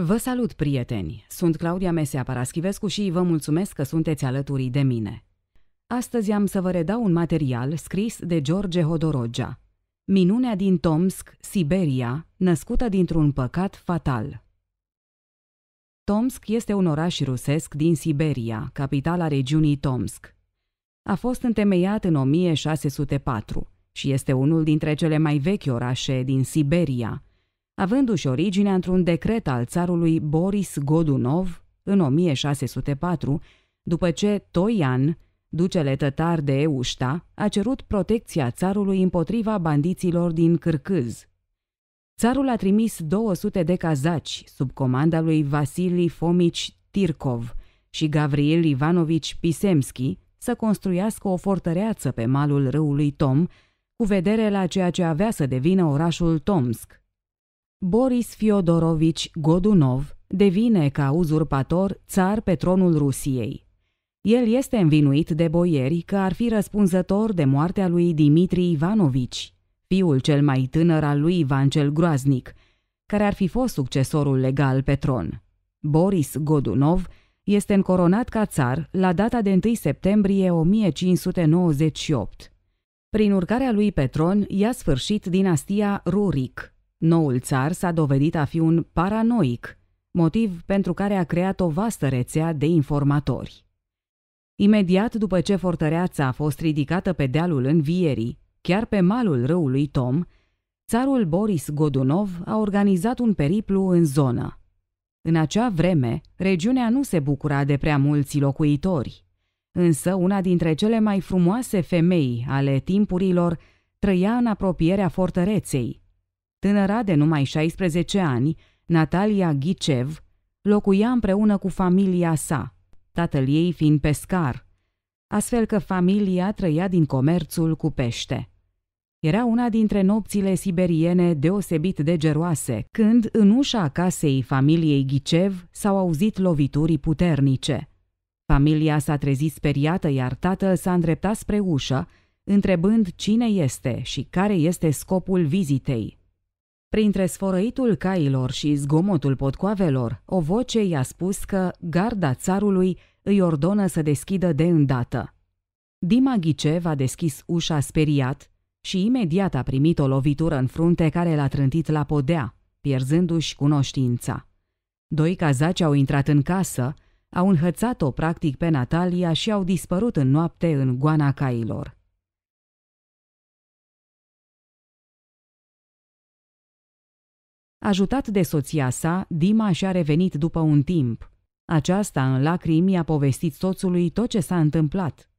Vă salut, prieteni! Sunt Claudia Mesea Paraschivescu și vă mulțumesc că sunteți alături de mine. Astăzi am să vă redau un material scris de George Hodorogea. Minunea din Tomsk, Siberia, născută dintr-un păcat fatal. Tomsk este un oraș rusesc din Siberia, capitala regiunii Tomsk. A fost întemeiat în 1604 și este unul dintre cele mai vechi orașe din Siberia – avându-și originea într-un decret al țarului Boris Godunov în 1604, după ce Toian, ducele tătar de Eușta, a cerut protecția țarului împotriva bandiților din Cârcâz. Țarul a trimis 200 de cazaci sub comanda lui Vasili Fomici Tirkov și Gavril Ivanovici Pisemski să construiască o fortăreață pe malul râului Tom, cu vedere la ceea ce avea să devină orașul Tomsk, Boris Fiodorovici Godunov devine ca uzurpator țar pe tronul Rusiei. El este învinuit de boieri că ar fi răspunzător de moartea lui Dimitri Ivanovici, fiul cel mai tânăr al lui Ivan cel Groaznic, care ar fi fost succesorul legal pe tron. Boris Godunov este încoronat ca țar la data de 1 septembrie 1598. Prin urcarea lui pe tron, i-a sfârșit dinastia Rurik, Noul țar s-a dovedit a fi un paranoic, motiv pentru care a creat o vastă rețea de informatori. Imediat după ce fortăreața a fost ridicată pe dealul învierii, chiar pe malul râului Tom, țarul Boris Godunov a organizat un periplu în zonă. În acea vreme, regiunea nu se bucura de prea mulți locuitori, însă una dintre cele mai frumoase femei ale timpurilor trăia în apropierea fortăreței, Tânăra de numai 16 ani, Natalia Ghicev, locuia împreună cu familia sa, tatăl ei fiind pescar, astfel că familia trăia din comerțul cu pește. Era una dintre nopțile siberiene deosebit de geroase, când în ușa casei familiei Ghicev s-au auzit lovituri puternice. Familia s-a trezit speriată, iar tatăl s-a îndreptat spre ușă, întrebând cine este și care este scopul vizitei. Printre sfărăitul cailor și zgomotul potcoavelor, o voce i-a spus că garda țarului îi ordonă să deschidă de îndată. Dima Ghicev a deschis ușa speriat și imediat a primit o lovitură în frunte care l-a trântit la podea, pierzându-și cunoștința. Doi cazaci au intrat în casă, au înhățat-o practic pe Natalia și au dispărut în noapte în goana cailor. Ajutat de soția sa, Dima și-a revenit după un timp. Aceasta, în lacrimi, a povestit soțului tot ce s-a întâmplat.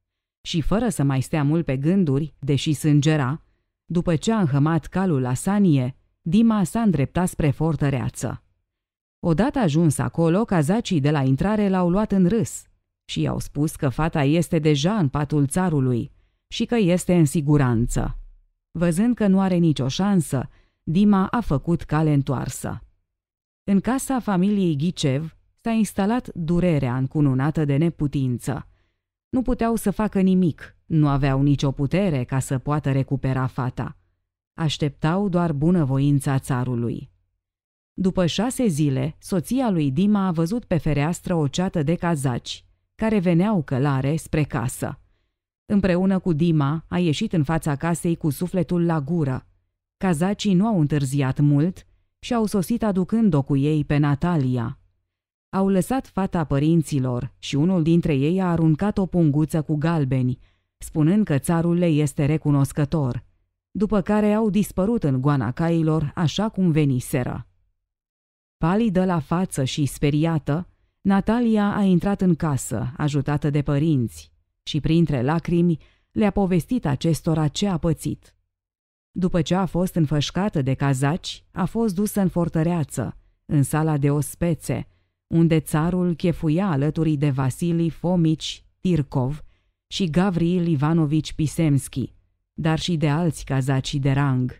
Și fără să mai stea mult pe gânduri, deși sângera, după ce a înhămat calul la sanie, Dima s-a îndreptat spre fortăreață. Odată ajuns acolo, cazacii de la intrare l-au luat în râs și i-au spus că fata este deja în patul țarului și că este în siguranță. Văzând că nu are nicio șansă, Dima a făcut cale întoarsă. În casa familiei Ghicev s-a instalat durerea încununată de neputință. Nu puteau să facă nimic, nu aveau nicio putere ca să poată recupera fata. Așteptau doar bunăvoința țarului. După șase zile, soția lui Dima a văzut pe fereastră o ceată de cazaci, care veneau călare spre casă. Împreună cu Dima, a ieșit în fața casei cu sufletul la gură, Cazacii nu au întârziat mult și au sosit aducând-o cu ei pe Natalia. Au lăsat fata părinților și unul dintre ei a aruncat o punguță cu galbeni, spunând că țarul le este recunoscător, după care au dispărut în goana cailor așa cum veniseră. Palidă la față și speriată, Natalia a intrat în casă, ajutată de părinți, și printre lacrimi le-a povestit acestora ce a pățit. După ce a fost înfășcată de cazaci, a fost dusă în fortăreață, în sala de ospețe, unde țarul chefuia alături de Vasili Fomici Tirkov și Gavril Ivanovici Pisemski, dar și de alți cazaci de rang.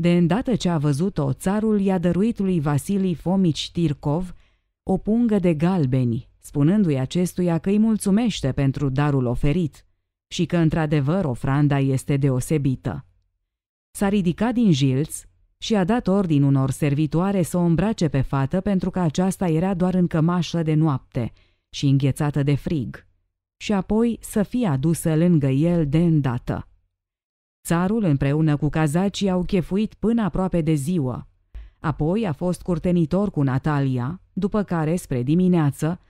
De îndată ce a văzut-o, țarul i-a dăruit lui Vasili Fomici Tirkov o pungă de galbeni, spunându-i acestuia că îi mulțumește pentru darul oferit și că, într-adevăr, ofranda este deosebită s-a ridicat din jilț și a dat ordin unor servitoare să o îmbrace pe fată pentru că aceasta era doar în cămașă de noapte și înghețată de frig, și apoi să fie adusă lângă el de îndată. Țarul împreună cu cazacii au chefuit până aproape de ziua. Apoi a fost curtenitor cu Natalia, după care, spre dimineață,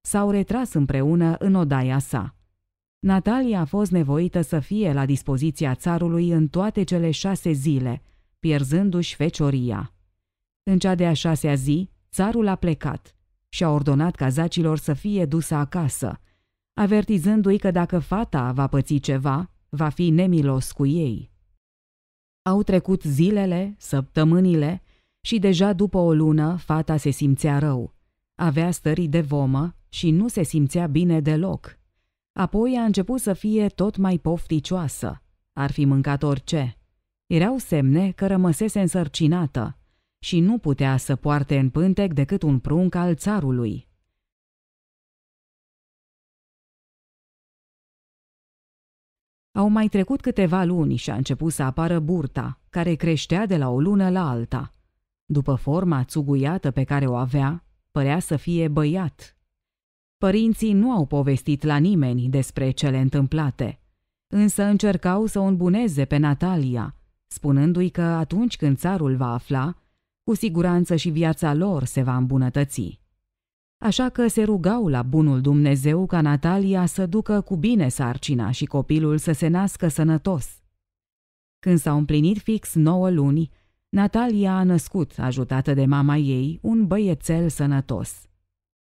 s-au retras împreună în odaia sa. Natalia a fost nevoită să fie la dispoziția țarului în toate cele șase zile, pierzându-și fecioria. În cea de-a șasea zi, țarul a plecat și a ordonat cazacilor să fie dusă acasă, avertizându-i că dacă fata va păți ceva, va fi nemilos cu ei. Au trecut zilele, săptămânile și deja după o lună fata se simțea rău. Avea stări de vomă și nu se simțea bine deloc. Apoi a început să fie tot mai pofticioasă. Ar fi mâncat orice. Erau semne că rămăsese însărcinată și nu putea să poarte în pântec decât un prunc al țarului. Au mai trecut câteva luni și a început să apară burta, care creștea de la o lună la alta. După forma țuguiată pe care o avea, părea să fie băiat, Părinții nu au povestit la nimeni despre cele întâmplate, însă încercau să o îmbuneze pe Natalia, spunându-i că atunci când țarul va afla, cu siguranță și viața lor se va îmbunătăți. Așa că se rugau la bunul Dumnezeu ca Natalia să ducă cu bine sarcina și copilul să se nască sănătos. Când s-au împlinit fix nouă luni, Natalia a născut, ajutată de mama ei, un băiețel sănătos.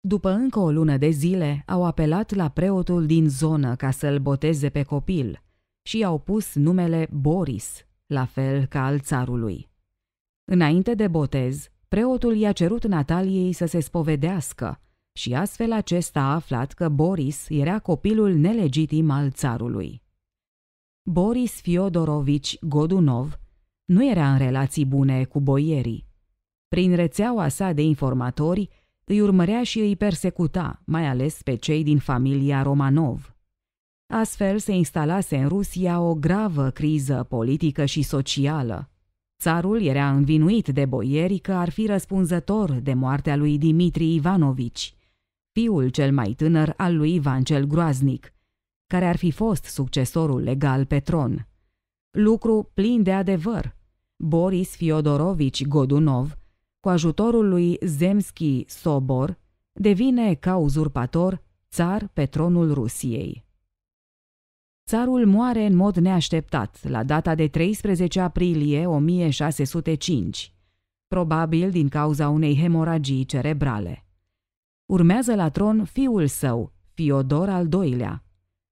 După încă o lună de zile, au apelat la preotul din zonă ca să-l boteze pe copil și i-au pus numele Boris, la fel ca al țarului. Înainte de botez, preotul i-a cerut Nataliei să se spovedească și astfel acesta a aflat că Boris era copilul nelegitim al țarului. Boris Fiodorovici Godunov nu era în relații bune cu boierii. Prin rețeaua sa de informatori, îi urmărea și îi persecuta, mai ales pe cei din familia Romanov. Astfel se instalase în Rusia o gravă criză politică și socială. Țarul era învinuit de boieri că ar fi răspunzător de moartea lui Dimitri Ivanovici, fiul cel mai tânăr al lui Ivan cel Groaznic, care ar fi fost succesorul legal pe tron. Lucru plin de adevăr. Boris Fiodorovici Godunov – cu ajutorul lui Zemski Sobor, devine ca uzurpator țar pe tronul Rusiei. Țarul moare în mod neașteptat la data de 13 aprilie 1605, probabil din cauza unei hemoragii cerebrale. Urmează la tron fiul său, Fiodor al II-lea.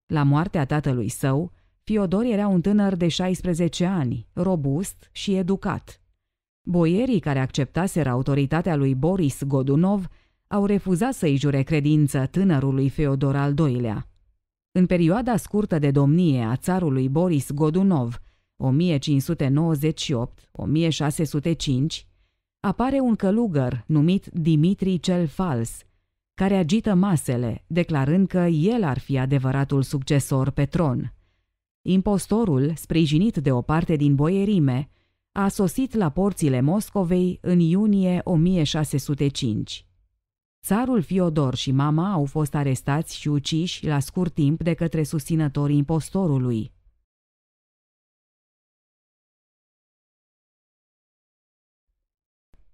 La moartea tatălui său, Fiodor era un tânăr de 16 ani, robust și educat. Boierii care acceptaseră autoritatea lui Boris Godunov au refuzat să-i jure credință tânărului Feodor al II-lea. În perioada scurtă de domnie a țarului Boris Godunov, 1598-1605, apare un călugăr numit Dimitri cel Fals, care agită masele, declarând că el ar fi adevăratul succesor pe tron. Impostorul, sprijinit de o parte din boierime, a sosit la porțile Moscovei în iunie 1605. Țarul Fiodor și mama au fost arestați și uciși la scurt timp de către susținătorii impostorului.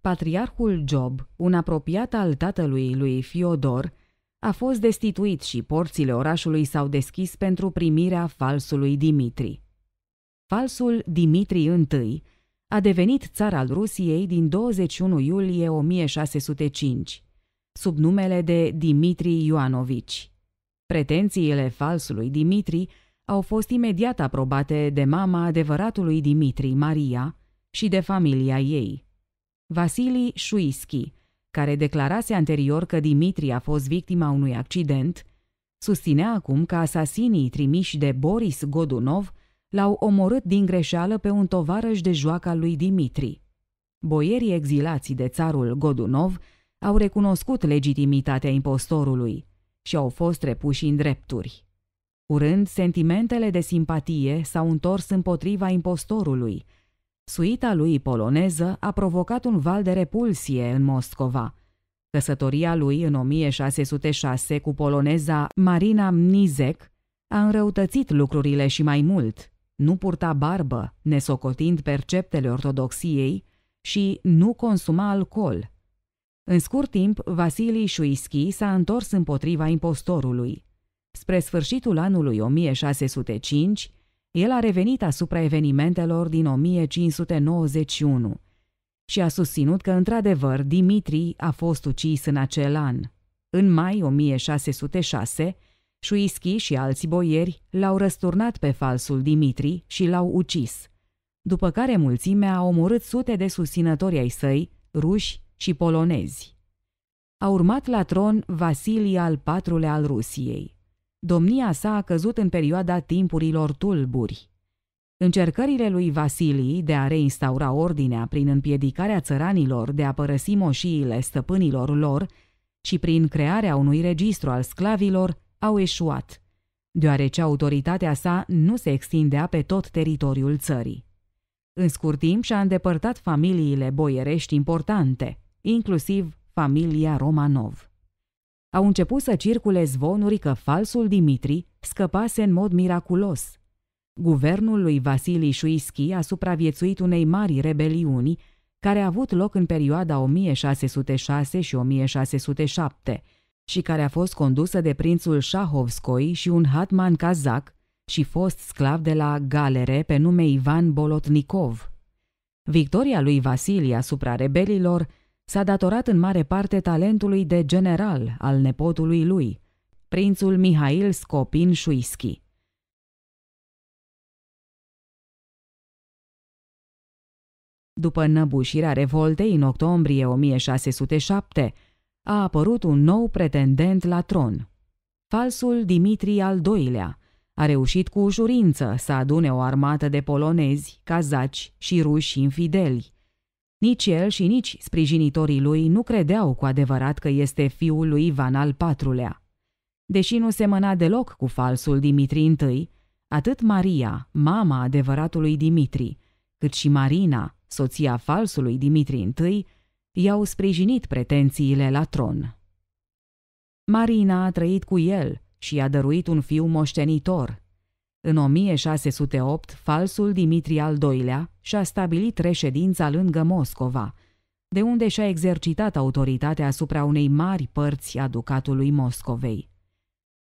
Patriarhul Job, un apropiat al tatălui lui Fiodor, a fost destituit și porțile orașului s-au deschis pentru primirea falsului Dimitri. Falsul Dimitri I a devenit țar al Rusiei din 21 iulie 1605, sub numele de Dimitri Ioanovici. Pretențiile falsului Dimitri au fost imediat aprobate de mama adevăratului Dimitri, Maria, și de familia ei. Vasili Șuischi, care declarase anterior că Dimitri a fost victima unui accident, susținea acum că asasinii trimiși de Boris Godunov l-au omorât din greșeală pe un tovarăș de joaca lui Dimitri. Boierii exilați de țarul Godunov au recunoscut legitimitatea impostorului și au fost repuși în drepturi. Curând, sentimentele de simpatie s-au întors împotriva impostorului. Suita lui poloneză a provocat un val de repulsie în Moscova. Căsătoria lui în 1606 cu poloneza Marina Mnizek a înrăutățit lucrurile și mai mult nu purta barbă, nesocotind perceptele ortodoxiei, și nu consuma alcool. În scurt timp, Vasilii Șuischi s-a întors împotriva impostorului. Spre sfârșitul anului 1605, el a revenit asupra evenimentelor din 1591 și a susținut că, într-adevăr, Dimitri a fost ucis în acel an. În mai 1606, Șuischi și alți boieri l-au răsturnat pe falsul Dimitri și l-au ucis, după care mulțimea a omorât sute de susținători ai săi, ruși și polonezi. A urmat la tron Vasilie al IV-lea al Rusiei. Domnia sa a căzut în perioada timpurilor tulburi. Încercările lui Vasilii de a reinstaura ordinea prin împiedicarea țăranilor de a părăsi moșiile stăpânilor lor și prin crearea unui registru al sclavilor au eșuat, deoarece autoritatea sa nu se extindea pe tot teritoriul țării. În scurt timp și-a îndepărtat familiile boierești importante, inclusiv familia Romanov. Au început să circule zvonuri că falsul Dimitri scăpase în mod miraculos. Guvernul lui Vasili Șuischi a supraviețuit unei mari rebeliuni care a avut loc în perioada 1606 și 1607, și care a fost condusă de prințul Shahovskoi și un hatman kazak și fost sclav de la galere pe nume Ivan Bolotnikov. Victoria lui Vasili asupra rebelilor s-a datorat în mare parte talentului de general al nepotului lui, prințul Mihail Scopin Shuisky. După năbușirea revoltei în octombrie 1607, a apărut un nou pretendent la tron. Falsul Dimitri al II-lea a reușit cu ușurință să adune o armată de polonezi, cazaci și ruși infideli. Nici el și nici sprijinitorii lui nu credeau cu adevărat că este fiul lui Ivan al IV-lea. Deși nu semăna deloc cu falsul Dimitri I, atât Maria, mama adevăratului Dimitri, cât și Marina, soția falsului Dimitri I, i-au sprijinit pretențiile la tron. Marina a trăit cu el și i-a dăruit un fiu moștenitor. În 1608, falsul Dimitri al II-lea și-a stabilit reședința lângă Moscova, de unde și-a exercitat autoritatea asupra unei mari părți a ducatului Moscovei.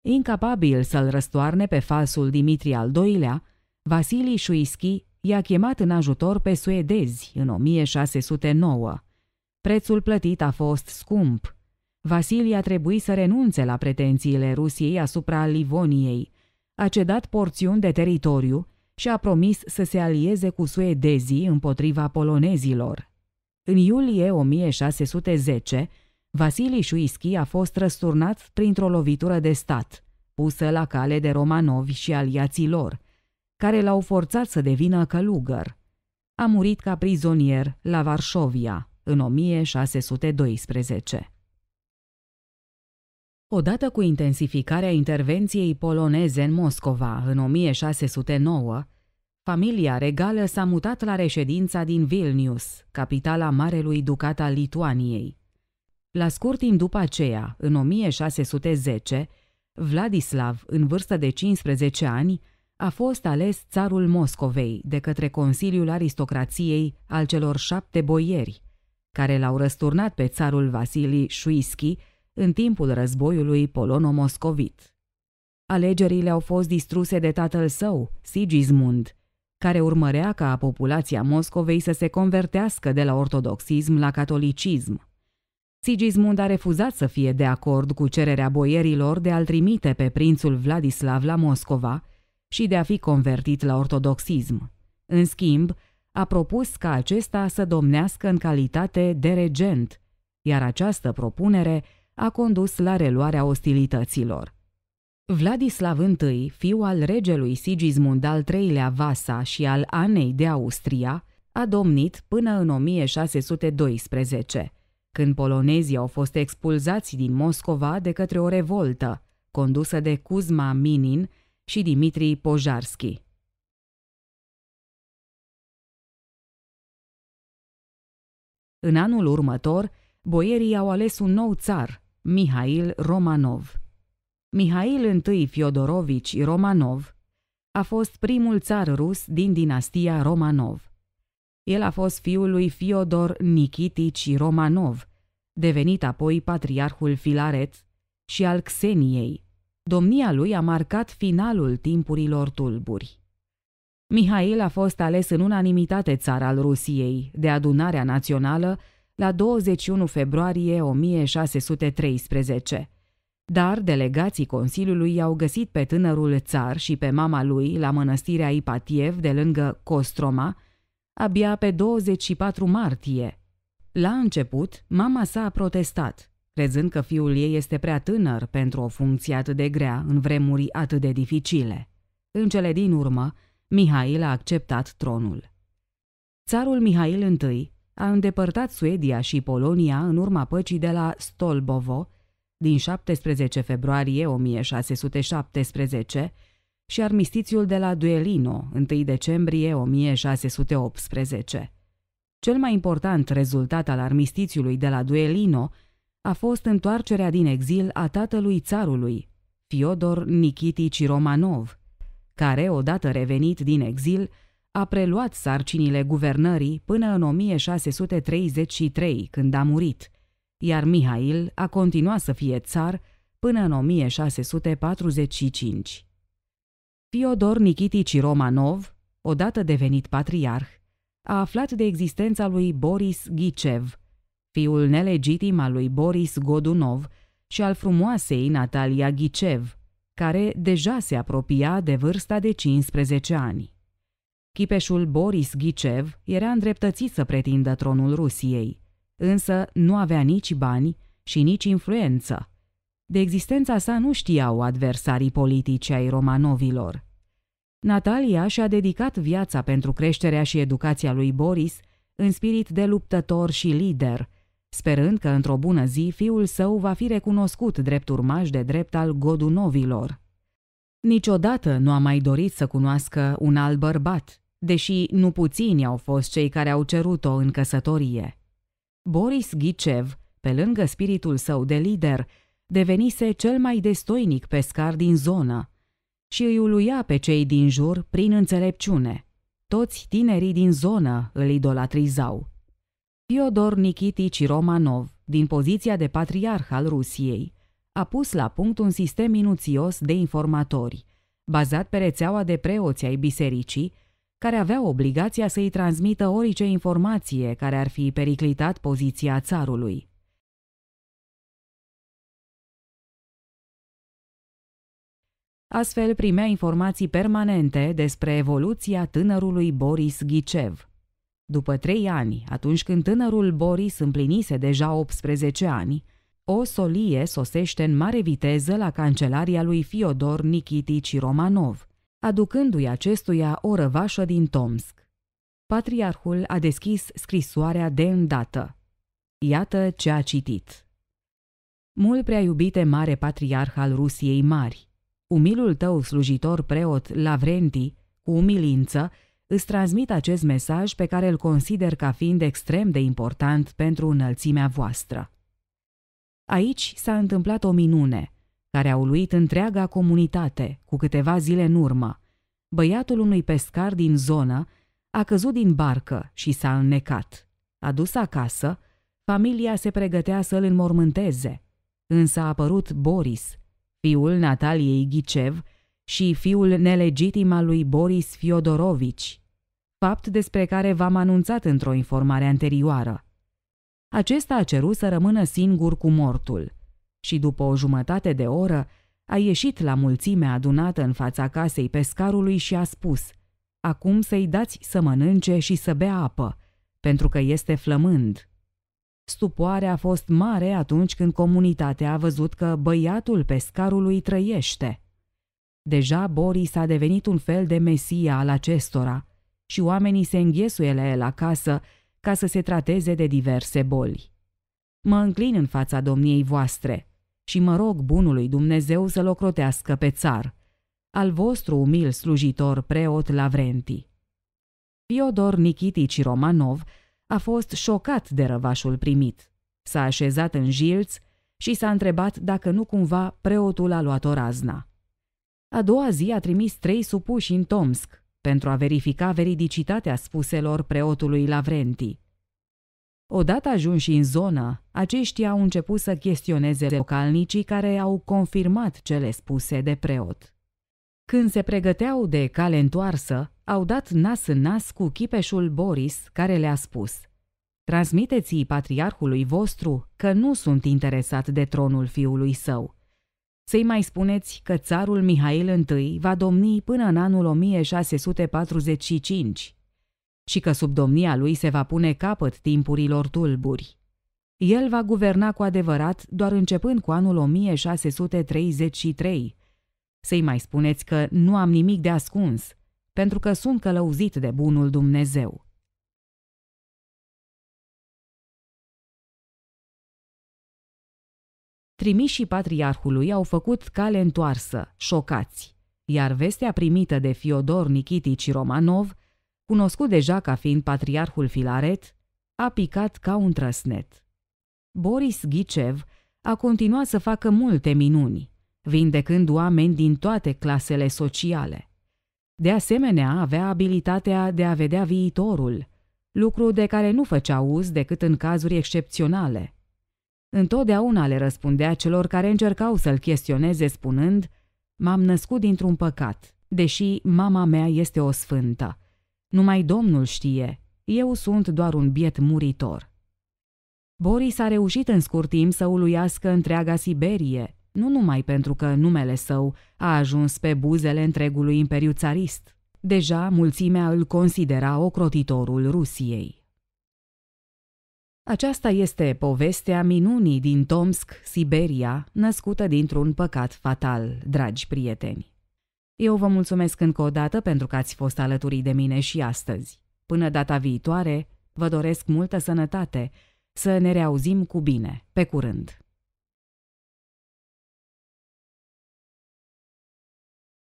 Incapabil să-l răstoarne pe falsul Dimitri al II-lea, Vasili Șuischi i-a chemat în ajutor pe suedezi în 1609, Prețul plătit a fost scump. Vasilia trebuie să renunțe la pretențiile Rusiei asupra Livoniei. A cedat porțiuni de teritoriu și a promis să se alieze cu suedezii împotriva polonezilor. În iulie 1610, Vasilii Șuischi a fost răsturnat printr-o lovitură de stat, pusă la cale de romanovi și aliații lor, care l-au forțat să devină călugăr. A murit ca prizonier la Varșovia în 1612. Odată cu intensificarea intervenției poloneze în Moscova în 1609, familia regală s-a mutat la reședința din Vilnius, capitala Marelui Ducat al Lituaniei. La scurt timp după aceea, în 1610, Vladislav, în vârstă de 15 ani, a fost ales țarul Moscovei de către Consiliul Aristocrației al celor șapte boieri, care l-au răsturnat pe țarul Vasili Șuischi în timpul războiului polono-moscovit. Alegerile au fost distruse de tatăl său, Sigismund, care urmărea ca populația Moscovei să se convertească de la ortodoxism la catolicism. Sigismund a refuzat să fie de acord cu cererea boierilor de a-l trimite pe prințul Vladislav la Moscova și de a fi convertit la ortodoxism. În schimb, a propus ca acesta să domnească în calitate de regent, iar această propunere a condus la reluarea ostilităților. Vladislav I, fiu al regelui Sigismund al III-lea Vasa și al Anei de Austria, a domnit până în 1612, când polonezii au fost expulzați din Moscova de către o revoltă, condusă de Kuzma Minin și Dimitri Pojarski. În anul următor, boierii au ales un nou țar, Mihail Romanov. Mihail I Fiodorovici Romanov a fost primul țar rus din dinastia Romanov. El a fost fiul lui Fiodor Nikitici Romanov, devenit apoi patriarhul Filaret și al Xeniei. Domnia lui a marcat finalul timpurilor tulburi. Mihail a fost ales în unanimitate țar al Rusiei de adunarea națională la 21 februarie 1613. Dar delegații Consiliului i-au găsit pe tânărul țar și pe mama lui la mănăstirea Ipatiev de lângă Kostroma abia pe 24 martie. La început, mama sa a protestat, crezând că fiul ei este prea tânăr pentru o funcție atât de grea în vremuri atât de dificile. În cele din urmă, Mihail a acceptat tronul. Țarul Mihail I a îndepărtat Suedia și Polonia în urma păcii de la Stolbovo din 17 februarie 1617 și armistițiul de la Duelino, 1 decembrie 1618. Cel mai important rezultat al armistițiului de la Duelino a fost întoarcerea din exil a tatălui țarului, Fiodor Nikitici Romanov, care, odată revenit din exil, a preluat sarcinile guvernării până în 1633, când a murit, iar Mihail a continuat să fie țar până în 1645. Fiodor Nikitici Romanov, odată devenit patriarh, a aflat de existența lui Boris Ghicev, fiul nelegitim al lui Boris Godunov și al frumoasei Natalia Ghicev, care deja se apropia de vârsta de 15 ani. Chipeșul Boris Ghicev era îndreptățit să pretindă tronul Rusiei, însă nu avea nici bani și nici influență. De existența sa nu știau adversarii politici ai Romanovilor. Natalia și-a dedicat viața pentru creșterea și educația lui Boris în spirit de luptător și lider – sperând că într-o bună zi fiul său va fi recunoscut drept urmaș de drept al godunovilor. Niciodată nu a mai dorit să cunoască un alt bărbat, deși nu puțini au fost cei care au cerut-o în căsătorie. Boris Ghicev, pe lângă spiritul său de lider, devenise cel mai destoinic pescar din zonă și îi uluia pe cei din jur prin înțelepciune. Toți tinerii din zonă îl idolatrizau. Fiodor Nikitici Romanov, din poziția de patriarh al Rusiei, a pus la punct un sistem minuțios de informatori, bazat pe rețeaua de preoți ai bisericii, care avea obligația să-i transmită orice informație care ar fi periclitat poziția țarului. Astfel primea informații permanente despre evoluția tânărului Boris Ghicev – după trei ani, atunci când tânărul Boris împlinise deja 18 ani, o solie sosește în mare viteză la cancelaria lui Fiodor Nikitici Romanov, aducându-i acestuia o răvașă din Tomsk. Patriarhul a deschis scrisoarea de îndată. Iată ce a citit. Mult prea iubite mare patriarh al Rusiei mari, umilul tău slujitor preot Lavrenti, cu umilință, îți transmit acest mesaj pe care îl consider ca fiind extrem de important pentru înălțimea voastră. Aici s-a întâmplat o minune, care a uluit întreaga comunitate cu câteva zile în urmă. Băiatul unui pescar din zonă a căzut din barcă și s-a înnecat. dus acasă, familia se pregătea să-l înmormânteze, însă a apărut Boris, fiul Nataliei Ghicev, și fiul nelegitim al lui Boris Fiodorovici, fapt despre care v-am anunțat într-o informare anterioară. Acesta a cerut să rămână singur cu mortul și după o jumătate de oră a ieșit la mulțimea adunată în fața casei pescarului și a spus Acum să-i dați să mănânce și să bea apă, pentru că este flămând. Stupoarea a fost mare atunci când comunitatea a văzut că băiatul pescarului trăiește. Deja Boris a devenit un fel de mesia al acestora și oamenii se înghesuie la el acasă ca să se trateze de diverse boli. Mă înclin în fața domniei voastre și mă rog bunului Dumnezeu să-l ocrotească pe țar, al vostru umil slujitor preot Lavrenti. Fiodor Nikitici Romanov a fost șocat de răvașul primit. S-a așezat în jilț și s-a întrebat dacă nu cumva preotul a luat o razna. A doua zi a trimis trei supuși în Tomsk pentru a verifica veridicitatea spuselor preotului Lavrenti. Odată ajunși în zonă, aceștia au început să chestioneze localnicii care au confirmat cele spuse de preot. Când se pregăteau de cale întoarsă, au dat nas în nas cu chipeșul Boris, care le-a spus Transmiteți-i patriarhului vostru că nu sunt interesat de tronul fiului său să-i mai spuneți că țarul Mihail I va domni până în anul 1645 și că sub domnia lui se va pune capăt timpurilor tulburi. El va guverna cu adevărat doar începând cu anul 1633. Să-i mai spuneți că nu am nimic de ascuns, pentru că sunt călăuzit de bunul Dumnezeu. Trimișii patriarhului au făcut cale întoarsă, șocați, iar vestea primită de Fiodor Nikitici Romanov, cunoscut deja ca fiind patriarhul Filaret, a picat ca un trăsnet. Boris Ghicev a continuat să facă multe minuni, vindecând oameni din toate clasele sociale. De asemenea, avea abilitatea de a vedea viitorul, lucru de care nu făcea uz decât în cazuri excepționale – Întotdeauna le răspundea celor care încercau să-l chestioneze spunând M-am născut dintr-un păcat, deși mama mea este o sfântă. Numai Domnul știe, eu sunt doar un biet muritor. Boris a reușit în scurt timp să uluiască întreaga Siberie, nu numai pentru că numele său a ajuns pe buzele întregului imperiu țarist. Deja mulțimea îl considera ocrotitorul Rusiei. Aceasta este povestea minunii din Tomsk, Siberia, născută dintr-un păcat fatal, dragi prieteni. Eu vă mulțumesc încă o dată pentru că ați fost alături de mine și astăzi. Până data viitoare, vă doresc multă sănătate, să ne reauzim cu bine, pe curând!